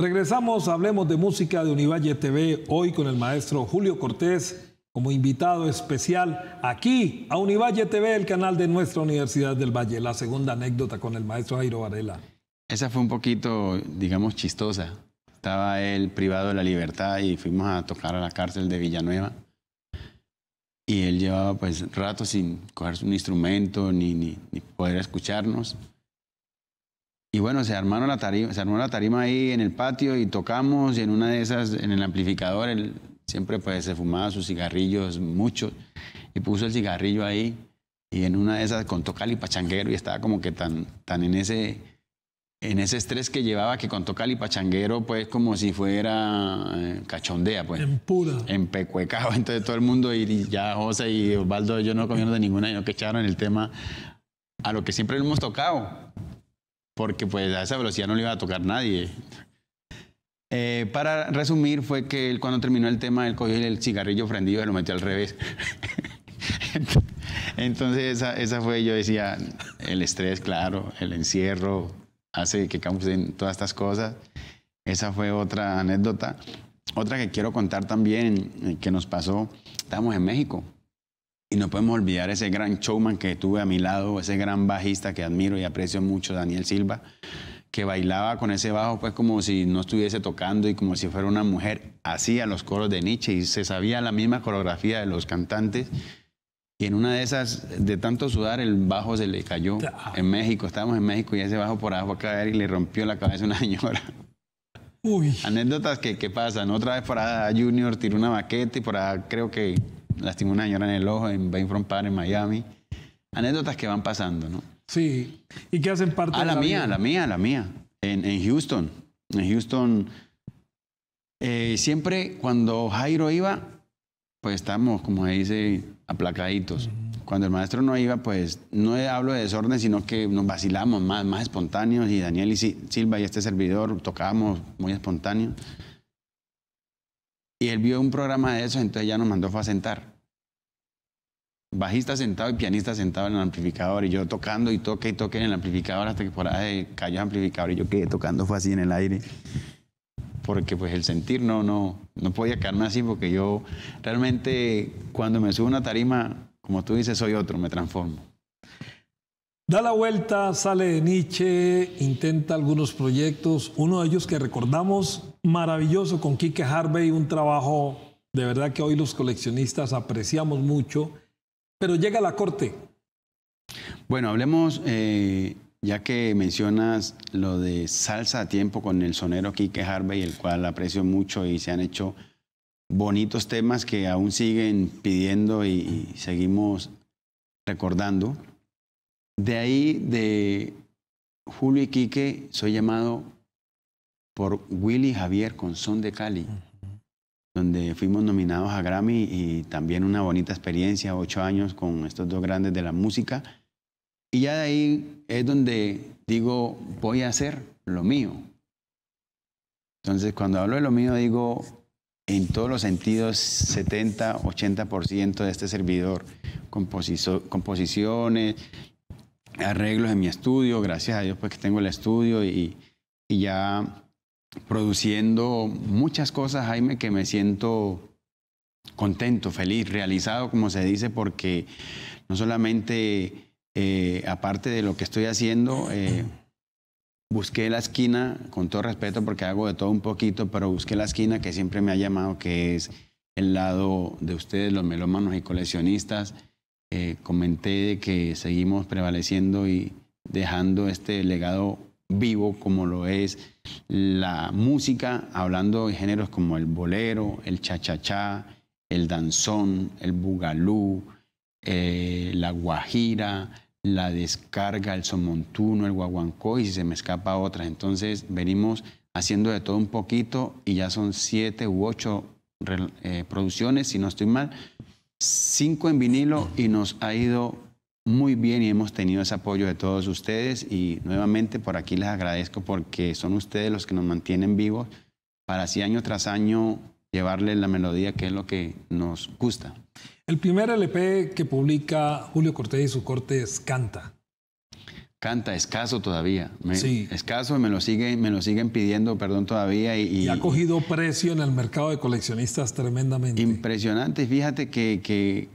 Regresamos, hablemos de música de Univalle TV hoy con el maestro Julio Cortés como invitado especial aquí a Univalle TV, el canal de nuestra Universidad del Valle. La segunda anécdota con el maestro Jairo Varela. Esa fue un poquito, digamos, chistosa. Estaba él privado de la libertad y fuimos a tocar a la cárcel de Villanueva. Y él llevaba pues rato sin coger un instrumento ni, ni, ni poder escucharnos. Y bueno, se armaron la tarima, se armó la tarima ahí en el patio y tocamos y en una de esas, en el amplificador, él siempre pues se fumaba sus cigarrillos, muchos, y puso el cigarrillo ahí y en una de esas contó Cali Pachanguero y estaba como que tan, tan en, ese, en ese estrés que llevaba que contó Cali Pachanguero pues como si fuera eh, cachondea pues. En pura. En pecuecao, entonces todo el mundo y, ya José y Osvaldo, yo no comieron de ninguna, año que echaron el tema a lo que siempre hemos tocado porque pues a esa velocidad no le iba a tocar nadie. Eh, para resumir, fue que cuando terminó el tema él cogió el cigarrillo prendido y lo metió al revés. Entonces esa, esa, fue, yo decía, el estrés, claro, el encierro, hace que en todas estas cosas. Esa fue otra anécdota. Otra que quiero contar también, eh, que nos pasó, estábamos en México, y no podemos olvidar ese gran showman que tuve a mi lado, ese gran bajista que admiro y aprecio mucho, Daniel Silva, que bailaba con ese bajo pues como si no estuviese tocando y como si fuera una mujer, hacía los coros de Nietzsche y se sabía la misma coreografía de los cantantes. Y en una de esas, de tanto sudar, el bajo se le cayó ah. en México. Estábamos en México y ese bajo por abajo a caer y le rompió la cabeza a una señora. Uy. Anécdotas que, pasan. Otra vez por allá Junior tiró una baqueta y por allá creo que lastimó una señora en el ojo en Bain From Par en Miami. Anécdotas que van pasando, ¿no? Sí. ¿Y qué hacen parte ah, de la, mía, la mía, la mía. En, en Houston. En Houston, eh, siempre cuando Jairo iba, pues estamos, como se dice, aplacaditos. Cuando el maestro no iba, pues no hablo de desorden, sino que nos vacilamos más, más espontáneos. Y Daniel y Silva y este servidor tocábamos muy espontáneos. Y él vio un programa de eso, entonces ya nos mandó a sentar. Bajista sentado y pianista sentado en el amplificador. Y yo tocando y toque y toque en el amplificador hasta que por ahí cayó el amplificador y yo quedé tocando, fue así en el aire. Porque pues el sentir no, no, no podía quedarme así porque yo realmente cuando me subo a una tarima, como tú dices, soy otro, me transformo. Da la vuelta, sale de Nietzsche, intenta algunos proyectos, uno de ellos que recordamos maravilloso con Kike Harvey, un trabajo de verdad que hoy los coleccionistas apreciamos mucho, pero llega a la corte. Bueno, hablemos, eh, ya que mencionas lo de Salsa a Tiempo con el sonero Kike Harvey, el cual aprecio mucho y se han hecho bonitos temas que aún siguen pidiendo y seguimos recordando. De ahí, de Julio y Quique, soy llamado por Willy Javier con Son de Cali, donde fuimos nominados a Grammy y también una bonita experiencia, ocho años con estos dos grandes de la música. Y ya de ahí es donde digo, voy a hacer lo mío. Entonces, cuando hablo de lo mío, digo, en todos los sentidos, 70, 80% de este servidor, composiciones, arreglos en mi estudio, gracias a Dios pues que tengo el estudio y, ya produciendo muchas cosas, Jaime, que me siento contento, feliz, realizado, como se dice, porque no solamente, eh, aparte de lo que estoy haciendo, eh, busqué la esquina, con todo respeto, porque hago de todo un poquito, pero busqué la esquina que siempre me ha llamado, que es el lado de ustedes, los melómanos y coleccionistas, eh, comenté de que seguimos prevaleciendo y dejando este legado vivo como lo es la música, hablando de géneros como el bolero, el cha-cha-cha, el danzón, el bugalú, eh, la guajira, la descarga, el somontuno, el guaguancó y si se me escapa otras. Entonces venimos haciendo de todo un poquito y ya son siete u ocho eh, producciones, si no estoy mal, cinco en vinilo y nos ha ido muy bien y hemos tenido ese apoyo de todos ustedes y nuevamente por aquí les agradezco porque son ustedes los que nos mantienen vivos para así año tras año llevarle la melodía que es lo que nos gusta. El primer LP que publica Julio Cortés y su corte es Canta canta escaso todavía. sí. Escaso y me lo siguen, me lo siguen pidiendo, perdón, todavía. Y, ha cogido precio en el mercado de coleccionistas tremendamente. Impresionante. Fíjate que,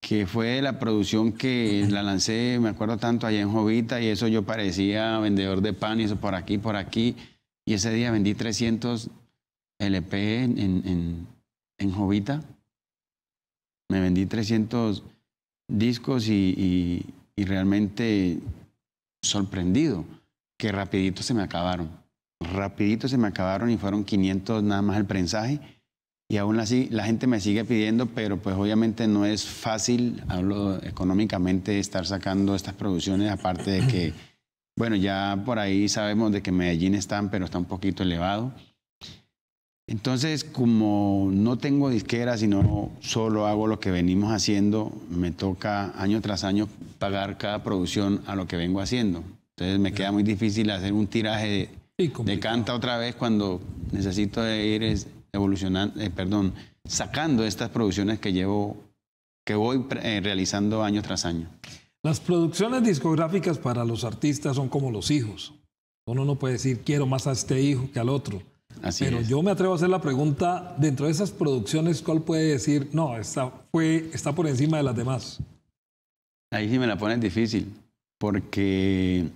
que, fue la producción que la lancé, me acuerdo tanto, allá en Jovita, y eso yo parecía vendedor de pan, y eso por aquí, por aquí. Y ese día vendí 300 LP en, en, Jovita. Me vendí 300 discos y, y realmente sorprendido que rapidito se me acabaron. Rapidito se me acabaron y fueron 500 nada más el prensaje. Y aún así la gente me sigue pidiendo, pero pues obviamente no es fácil, hablo económicamente, estar sacando estas producciones, aparte de que, bueno, ya por ahí sabemos de que Medellín están, pero está un poquito elevado. Entonces, como no tengo disquera, sino solo hago lo que venimos haciendo, me toca año tras año pagar cada producción a lo que vengo haciendo. Entonces me queda muy difícil hacer un tiraje de, canta otra vez cuando necesito ir evolucionando, eh, perdón, sacando estas producciones que llevo, que voy eh, realizando año tras año. Las producciones discográficas para los artistas son como los hijos. Uno no puede decir quiero más a este hijo que al otro pero yo me atrevo a hacer la pregunta, dentro de esas producciones, ¿cuál puede decir, no, fue, está por encima de las demás? Ahí sí me la pones difícil, porque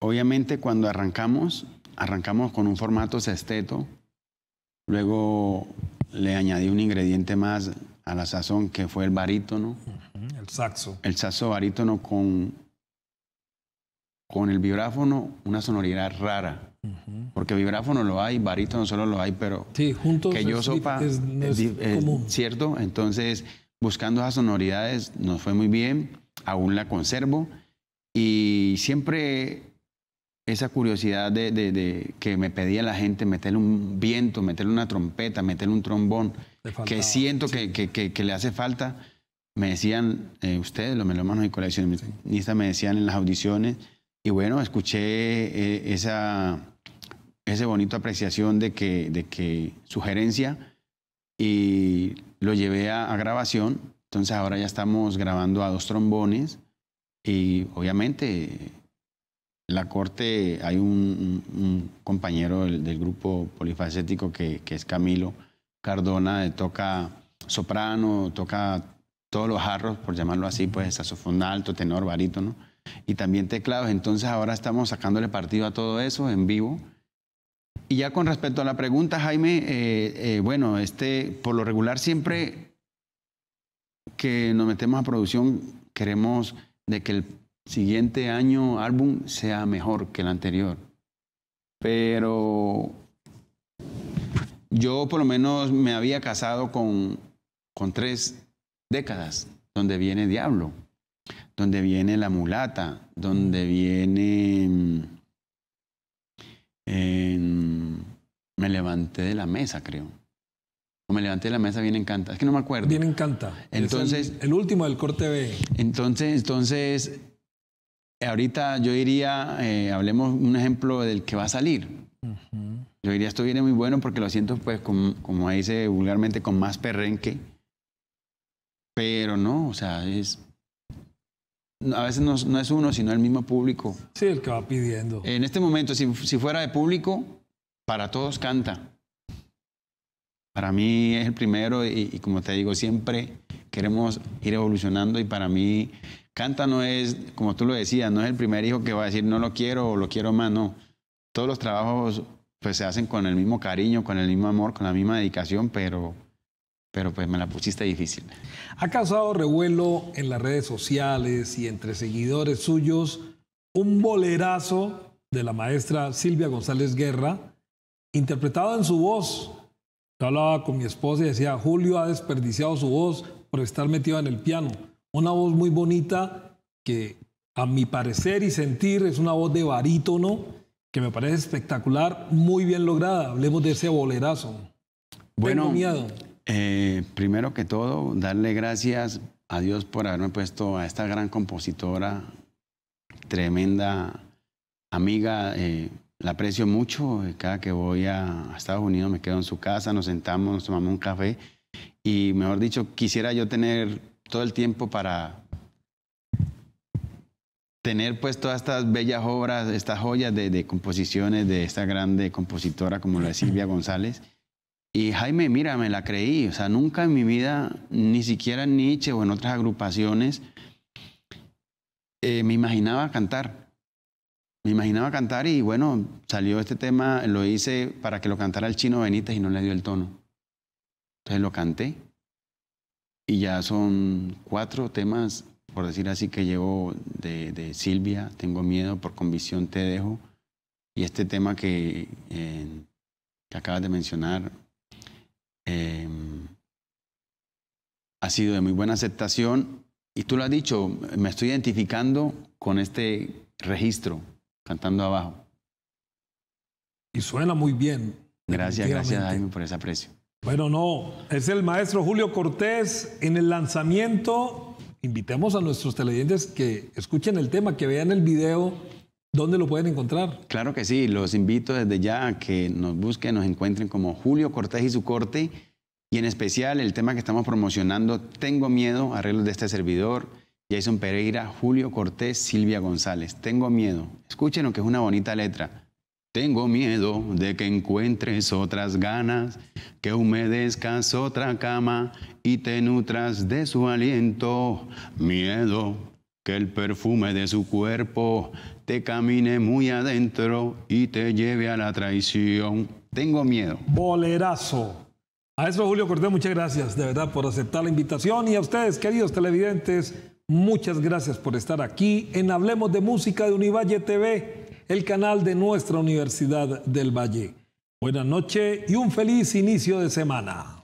obviamente cuando arrancamos, arrancamos con un formato sexteto, luego le añadí un ingrediente más a la sazón que fue el barítono. el saxo. El saxo barítono con con el vibráfono una sonoridad rara. Porque vibráfono lo hay, no solo lo hay, pero sí, juntos que yo es, sopa es, común. cierto. Entonces, buscando esas sonoridades nos fue muy bien, aún la conservo y siempre esa curiosidad de, que me pedía la gente meterle un viento, meterle una trompeta, meterle un trombón, que siento que, le hace falta. Me decían eh, ustedes, los melomanos y coleccionistas, sí. me decían en las audiciones, y bueno, escuché eh, esa, bonita apreciación de que, de que sugerencia y lo llevé a, grabación. Entonces ahora ya estamos grabando a dos trombones y obviamente la corte, hay un, compañero del, grupo polifacético que, es Camilo Cardona, eh, toca soprano, toca todos los jarros, por llamarlo así, pues saxofón alto, tenor, barítono y también teclados. Entonces ahora estamos sacándole partido a todo eso en vivo. Y ya con respecto a la pregunta, Jaime, eh, eh, bueno, este, por lo regular siempre que nos metemos a producción queremos de que el siguiente año álbum sea mejor que el anterior. Pero yo por lo menos me había casado con, con tres décadas donde viene Diablo donde viene la mulata, donde viene... Mm, me levanté de la mesa, creo. O me levanté de la mesa, bien encanta. Es que no me acuerdo. Bien encanta. Entonces. El, último del corte B. Entonces, entonces, ahorita yo diría, eh, hablemos un ejemplo del que va a salir. Yo diría, esto viene muy bueno porque lo siento, pues, como dice vulgarmente, con más perrenque. Pero no, o sea, es a veces no, es uno, sino el mismo público. Sí, el que va pidiendo. En este momento, si, fuera de público, para todos canta. Para mí es el primero y, como te digo, siempre queremos ir evolucionando y para mí canta no es, como tú lo decías, no es el primer hijo que va a decir no lo quiero o lo quiero más, no. Todos los trabajos pues se hacen con el mismo cariño, con el mismo amor, con la misma dedicación, pero pero pues me la pusiste difícil. Ha causado revuelo en las redes sociales y entre seguidores suyos un bolerazo de la maestra Silvia González Guerra, interpretado en su voz. Yo hablaba con mi esposa y decía, Julio ha desperdiciado su voz por estar metido en el piano. Una voz muy bonita que a mi parecer y sentir es una voz de barítono que me parece espectacular, muy bien lograda. Hablemos de ese bolerazo. Bueno, eh, primero que todo, darle gracias a Dios por haberme puesto a esta gran compositora, tremenda amiga. Eh, la aprecio mucho. Eh, cada que voy a, Estados Unidos me quedo en su casa, nos sentamos, tomamos un café. Y mejor dicho, quisiera yo tener todo el tiempo para tener pues todas estas bellas obras, estas joyas de, de composiciones de esta grande compositora como la Silvia González. Y Jaime, mira, me la creí. O sea, nunca en mi vida, ni siquiera en Nietzsche o en otras agrupaciones, eh, me imaginaba cantar. Me imaginaba cantar y bueno, salió este tema, lo hice para que lo cantara el chino Benítez y no le dio el tono. Entonces lo canté y ya son cuatro temas, por decir así, que llevo de, Silvia, Tengo miedo, por convicción te dejo, y este tema que, eh, que acabas de mencionar, Em, ha sido de muy buena aceptación. Y tú lo has dicho, me estoy identificando con este registro, cantando abajo. Y suena muy bien. Gracias, gracias Jaime por ese aprecio. Bueno, no, es el maestro Julio Cortés en el lanzamiento. Invitemos a nuestros televidentes que escuchen el tema, que vean el video ¿Dónde lo pueden encontrar? Claro que sí, los invito desde ya a que nos busquen, nos encuentren como Julio Cortés y su corte, y en especial el tema que estamos promocionando, Tengo Miedo, arreglos de este servidor, Jason Pereira, Julio Cortés, Silvia González, Tengo Miedo. Escuchen lo que es una bonita letra. Tengo miedo de que encuentres otras ganas, que humedezcas otra cama y te nutras de su aliento. Miedo, el perfume de su cuerpo te camine muy adentro y te lleve a la traición. Tengo miedo. Bolerazo. A eso Julio Cortés muchas gracias de verdad por aceptar la invitación y a ustedes, queridos televidentes, muchas gracias por estar aquí en Hablemos de Música de Univalle TV, el canal de nuestra Universidad del Valle. Buenas noches y un feliz inicio de semana.